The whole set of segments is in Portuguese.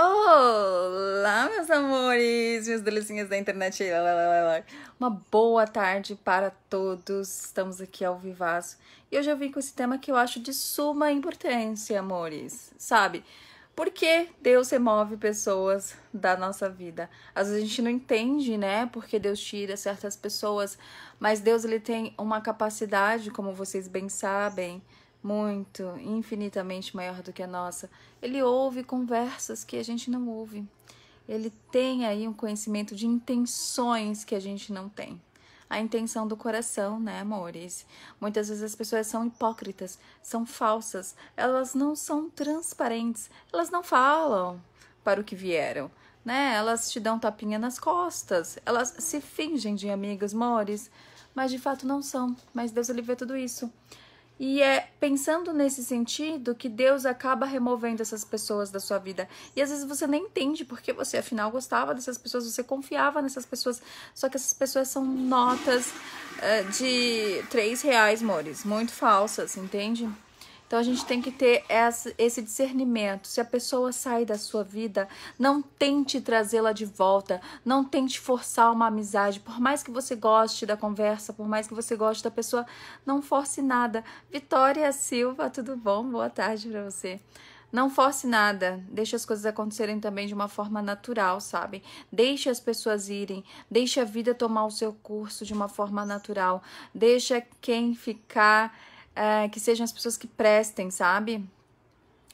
Olá, meus amores, minhas delicinhas da internet. Uma boa tarde para todos. Estamos aqui ao vivaço. E hoje eu vim com esse tema que eu acho de suma importância, amores. Sabe? Por que Deus remove pessoas da nossa vida? Às vezes a gente não entende, né? Porque Deus tira certas pessoas, mas Deus ele tem uma capacidade, como vocês bem sabem, muito, infinitamente maior do que a nossa. Ele ouve conversas que a gente não ouve. Ele tem aí um conhecimento de intenções que a gente não tem. A intenção do coração, né, amores? Muitas vezes as pessoas são hipócritas, são falsas, elas não são transparentes, elas não falam para o que vieram, né? Elas te dão tapinha nas costas, elas se fingem de amigas, amores, mas de fato não são. Mas Deus ele vê tudo isso. E é pensando nesse sentido que Deus acaba removendo essas pessoas da sua vida. E às vezes você nem entende porque você afinal gostava dessas pessoas, você confiava nessas pessoas. Só que essas pessoas são notas uh, de três reais, mores, muito falsas, entende? Então a gente tem que ter esse discernimento. Se a pessoa sai da sua vida, não tente trazê-la de volta, não tente forçar uma amizade. Por mais que você goste da conversa, por mais que você goste da pessoa, não force nada. Vitória Silva, tudo bom? Boa tarde para você. Não force nada, deixe as coisas acontecerem também de uma forma natural, sabe? Deixe as pessoas irem, deixe a vida tomar o seu curso de uma forma natural, deixa quem ficar é, que sejam as pessoas que prestem, sabe?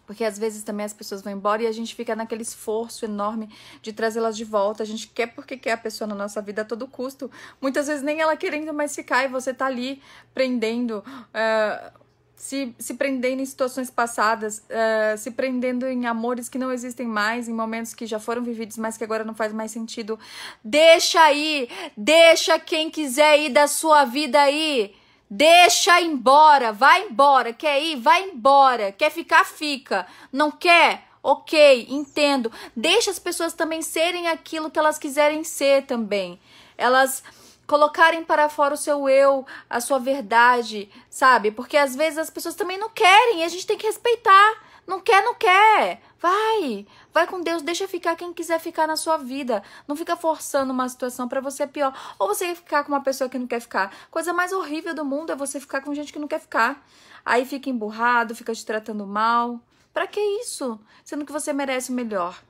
Porque às vezes também as pessoas vão embora e a gente fica naquele esforço enorme de trazê-las de volta. A gente quer porque quer a pessoa na nossa vida a todo custo. Muitas vezes nem ela querendo mais ficar e você tá ali prendendo, uh, se, se prendendo em situações passadas, uh, se prendendo em amores que não existem mais, em momentos que já foram vividos, mas que agora não faz mais sentido. Deixa aí! Deixa quem quiser ir da sua vida aí! Deixa embora, vai embora. Quer ir? Vai embora. Quer ficar? Fica. Não quer? Ok, entendo. Deixa as pessoas também serem aquilo que elas quiserem ser também. Elas colocarem para fora o seu eu, a sua verdade, sabe? Porque às vezes as pessoas também não querem e a gente tem que respeitar. Não quer, não quer. Vai, Vai com Deus, deixa ficar quem quiser ficar na sua vida. Não fica forçando uma situação para você pior. Ou você quer ficar com uma pessoa que não quer ficar. Coisa mais horrível do mundo é você ficar com gente que não quer ficar. Aí fica emburrado, fica te tratando mal. Para que isso? Sendo que você merece o melhor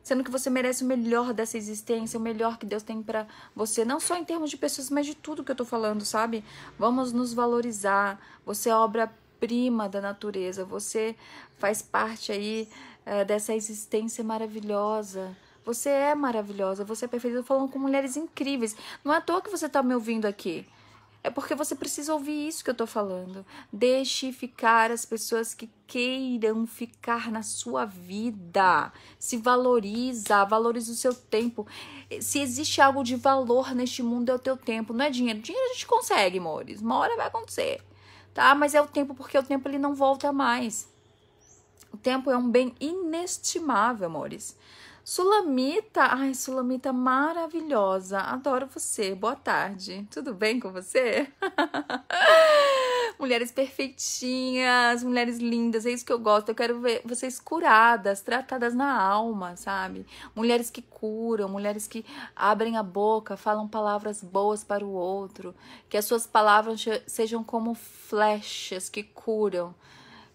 sendo que você merece o melhor dessa existência, o melhor que Deus tem para você, não só em termos de pessoas, mas de tudo que eu tô falando, sabe? Vamos nos valorizar. Você é obra prima da natureza, você faz parte aí é, dessa existência maravilhosa. Você é maravilhosa, você é perfeita. Eu tô falando com mulheres incríveis. Não é à toa que você está me ouvindo aqui. É porque você precisa ouvir isso que eu tô falando. Deixe ficar as pessoas que queiram ficar na sua vida. Se valoriza, valorize o seu tempo. Se existe algo de valor neste mundo, é o teu tempo, não é dinheiro. Dinheiro a gente consegue, amores. Uma hora vai acontecer, tá? Mas é o tempo, porque o tempo ele não volta mais. O tempo é um bem inestimável, amores. Sulamita, ai, Sulamita maravilhosa, adoro você. Boa tarde, tudo bem com você? mulheres perfeitinhas, mulheres lindas, é isso que eu gosto. Eu quero ver vocês curadas, tratadas na alma, sabe? Mulheres que curam, mulheres que abrem a boca, falam palavras boas para o outro, que as suas palavras sejam como flechas que curam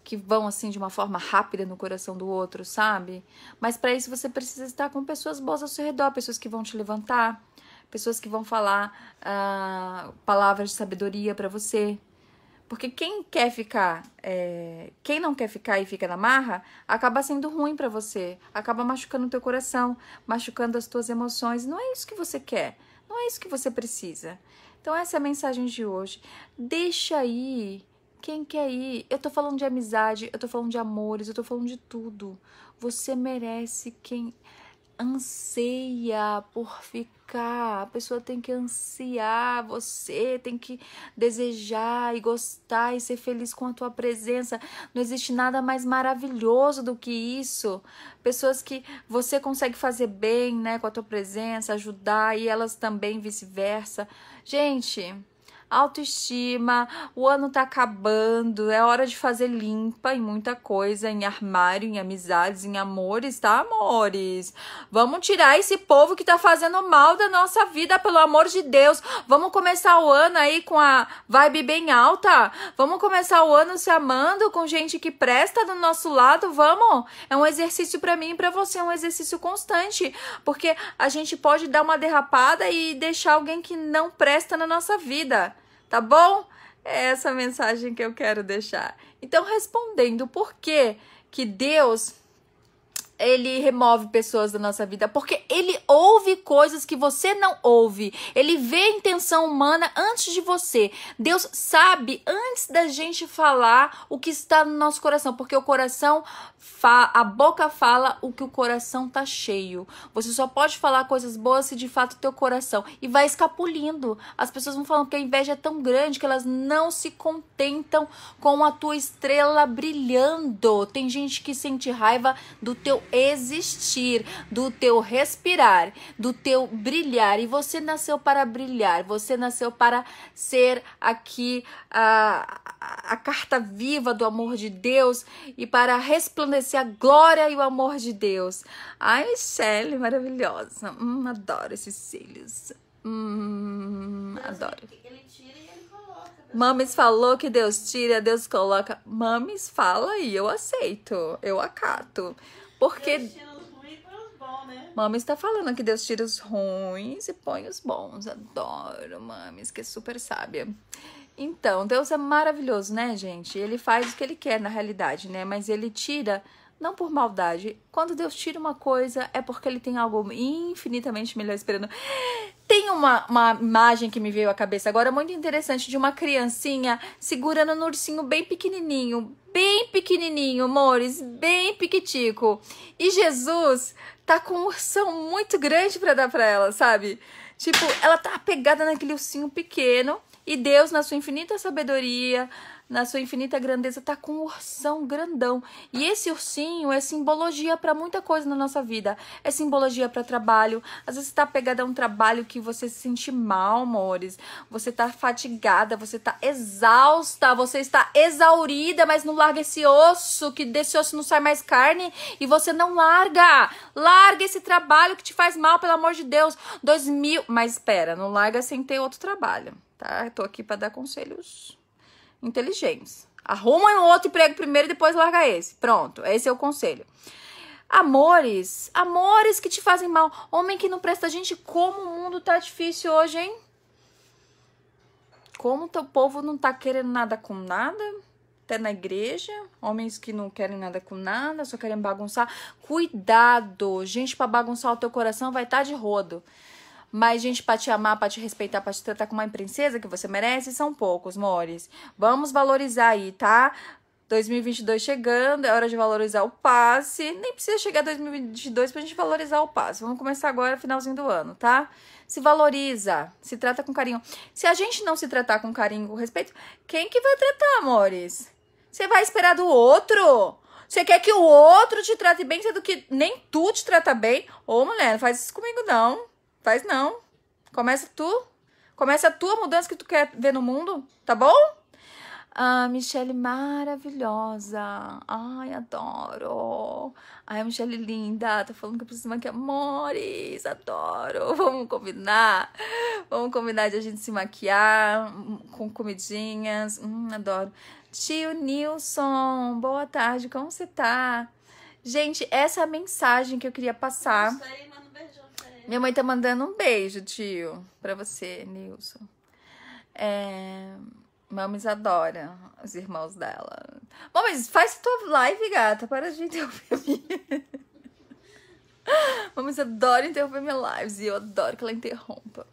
que vão assim de uma forma rápida no coração do outro, sabe? Mas para isso você precisa estar com pessoas boas ao seu redor, pessoas que vão te levantar, pessoas que vão falar ah, palavras de sabedoria para você. Porque quem quer ficar, é, quem não quer ficar e fica na marra, acaba sendo ruim para você, acaba machucando o teu coração, machucando as tuas emoções. Não é isso que você quer, não é isso que você precisa. Então essa é a mensagem de hoje. Deixa aí quem quer ir? Eu tô falando de amizade, eu tô falando de amores, eu tô falando de tudo. Você merece quem anseia por ficar. A pessoa tem que ansiar você, tem que desejar e gostar e ser feliz com a tua presença. Não existe nada mais maravilhoso do que isso. Pessoas que você consegue fazer bem, né, com a tua presença, ajudar e elas também vice-versa. Gente, autoestima, o ano tá acabando, é hora de fazer limpa em muita coisa, em armário, em amizades, em amores, tá, amores? Vamos tirar esse povo que tá fazendo mal da nossa vida, pelo amor de Deus. Vamos começar o ano aí com a vibe bem alta. Vamos começar o ano se amando com gente que presta do nosso lado, vamos? É um exercício para mim e para você, é um exercício constante, porque a gente pode dar uma derrapada e deixar alguém que não presta na nossa vida tá bom? É essa mensagem que eu quero deixar. Então, respondendo por que que Deus ele remove pessoas da nossa vida, porque ele ouve coisas que você não ouve. Ele vê a intenção humana antes de você. Deus sabe antes da gente falar o que está no nosso coração, porque o coração a boca fala o que o coração tá cheio. Você só pode falar coisas boas se de fato teu coração e vai escapulindo. As pessoas vão falando que a inveja é tão grande que elas não se contentam com a tua estrela brilhando. Tem gente que sente raiva do teu existir, do teu respirar, do teu brilhar. E você nasceu para brilhar, você nasceu para ser aqui a, a carta viva do amor de Deus e para resplandecer a glória e o amor de Deus. Ai, Michelle, maravilhosa. Hum, adoro esses cílios. Hum, adoro. Né? Mames falou que Deus tira, Deus coloca. Mames fala e eu aceito, eu acato. Porque. Né? Mami está falando que Deus tira os ruins e põe os bons. Adoro, mames, que é super sábia. Então, Deus é maravilhoso, né, gente? Ele faz o que ele quer na realidade, né? Mas ele tira não por maldade. Quando Deus tira uma coisa, é porque ele tem algo infinitamente melhor esperando. Tem uma, uma imagem que me veio à cabeça agora muito interessante de uma criancinha segurando um ursinho bem pequenininho, bem pequenininho, amores, bem piquitico. E Jesus tá com um ursão muito grande para dar para ela, sabe? Tipo, ela tá apegada naquele ursinho pequeno e Deus na sua infinita sabedoria na sua infinita grandeza, tá com um ursão grandão. E esse ursinho é simbologia para muita coisa na nossa vida. É simbologia para trabalho. Às vezes você tá pegada a um trabalho que você se sente mal, amores. Você tá fatigada, você tá exausta, você está exaurida, mas não larga esse osso, que desse osso não sai mais carne e você não larga. Larga esse trabalho que te faz mal, pelo amor de Deus. mil mas espera, não larga sem ter outro trabalho, tá? Eu tô aqui para dar conselhos inteligentes. Arruma um outro emprego primeiro e depois larga esse. Pronto, esse é o conselho. Amores, amores que te fazem mal. Homem que não presta gente, como o mundo tá difícil hoje, hein? Como teu povo não tá querendo nada com nada? Até tá na igreja, homens que não querem nada com nada, só querem bagunçar. Cuidado, gente, para bagunçar o teu coração vai estar tá de rodo. Mas gente pra te amar, pra te respeitar, pra te tratar como uma princesa que você merece, são poucos, mores. Vamos valorizar aí, tá? 2022 chegando, é hora de valorizar o passe. Nem precisa chegar 2022 pra gente valorizar o passe. Vamos começar agora, finalzinho do ano, tá? Se valoriza, se trata com carinho. Se a gente não se tratar com carinho, com respeito, quem que vai tratar, amores? Você vai esperar do outro? Você quer que o outro te trate bem, sendo que nem tu te trata bem? Ô, mulher, não faz isso comigo, não. Faz não. Começa tu. Começa a tua mudança que tu quer ver no mundo, tá bom? Ah, Michelle maravilhosa. Ai, adoro. Ai, Michelle linda. Tá falando que eu preciso maquiar. Amores, adoro. Vamos combinar. Vamos combinar de a gente se maquiar hum, com comidinhas. Hum, adoro. Tio Nilson, boa tarde. Como você tá? Gente, essa é a mensagem que eu queria passar. Eu minha mãe tá mandando um beijo, tio, pra você, Nilson. É... Mames adora os irmãos dela. Mames, faz tua live, gata. Para de interromper minha. adoram adora interromper minha lives e eu adoro que ela interrompa.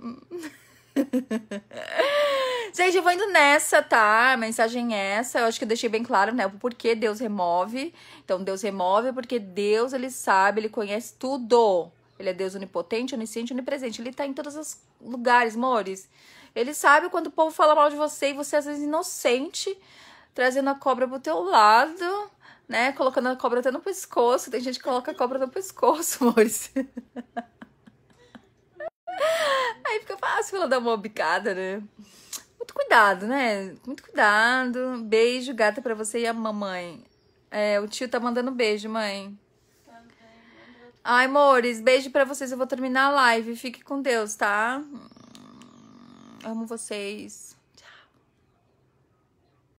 Gente, eu vou indo nessa, tá? A mensagem é essa. Eu acho que eu deixei bem claro, né? O porquê Deus remove. Então, Deus remove porque Deus, ele sabe, ele conhece tudo. Ele é Deus onipotente, onisciente, onipresente. Ele está em todos os lugares, mores. Ele sabe quando o povo fala mal de você e você às vezes inocente, trazendo a cobra pro teu lado, né? Colocando a cobra até no pescoço. Tem gente que coloca a cobra no pescoço, amores. Aí fica fácil ela dar uma bicada, né? Muito cuidado, né? Muito cuidado. Beijo, gata, pra você e a mamãe. É, o tio tá mandando beijo, mãe. Ai, amores, beijo para vocês. Eu vou terminar a live. Fique com Deus, tá? Amo vocês.